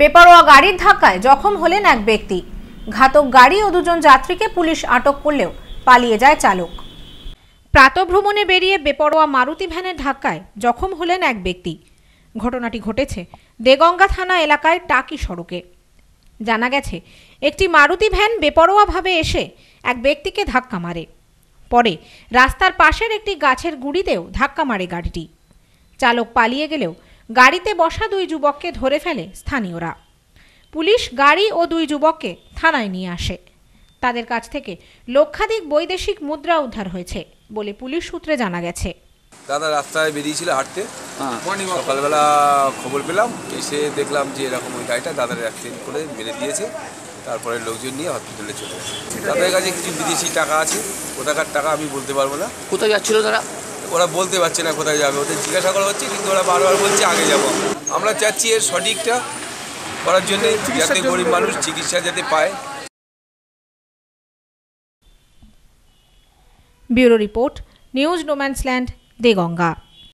বেপরোয়া গাড়ির ধাক্কায় জখম হলেন এক ব্যক্তি ঘাতক গাড়ি ও দুজন যাত্রীকে পুলিশ আটক করলেও পালিয়ে যায় চালক প্রাতভ্রমণে বেরিয়ে বেপরোয়া মারুতি ভ্যানের ধাক্কায় জখম হলেন এক ব্যক্তি ঘটনাটি ঘটেছে দেগঙ্গা থানা এলাকায় টাকি সড়কে জানা গেছে একটি মারুতি ভ্যান বেপরোয়াভাবে এসে এক ব্যক্তিকে ধাক্কা মারে পরে রাস্তার পাশের একটি গাছের গুড়িতেও ধাক্কা মারে গাড়িটি চালক পালিয়ে গেলেও গাড়িতে বসা দুই যুবককে ধরে ফেলে স্থানীয়রা পুলিশ গাড়ি ও দুই যুবককে থানায় নিয়ে আসে তাদের কাছ থেকে লক্ষাধিক বৈদেশিক মুদ্রা উদ্ধার হয়েছে বলে পুলিশ সূত্রে জানা গেছে দাদা রাস্তায় বেরিয়েছিল হাঁটতে হ্যাঁ। সকালবেলা খবর পেলাম এসে দেখলাম যে এরকম ওই গাড়িটা দাদার অ্যাক্সিডেন্ট করে মেরে দিয়েছে তারপরে লোকজন নিয়ে হসপিটালে চলে গেছে তাদের কাছে কিছু বিদেশি টাকা আছে কোথাকার টাকা আমি বলতে পারবো না কোথায় যাচ্ছিল তারা ওরা বলতে পারছে না কোথায় যাবে ওদের জিজ্ঞাসা করা হচ্ছে কিন্তু ওরা বারবার বলছে আগে যাব আমরা চাচ্ছি এর সঠিকটা করার জন্য যাতে গরিব মানুষ চিকিৎসা যাতে পায় bureau report news no man's land Deganga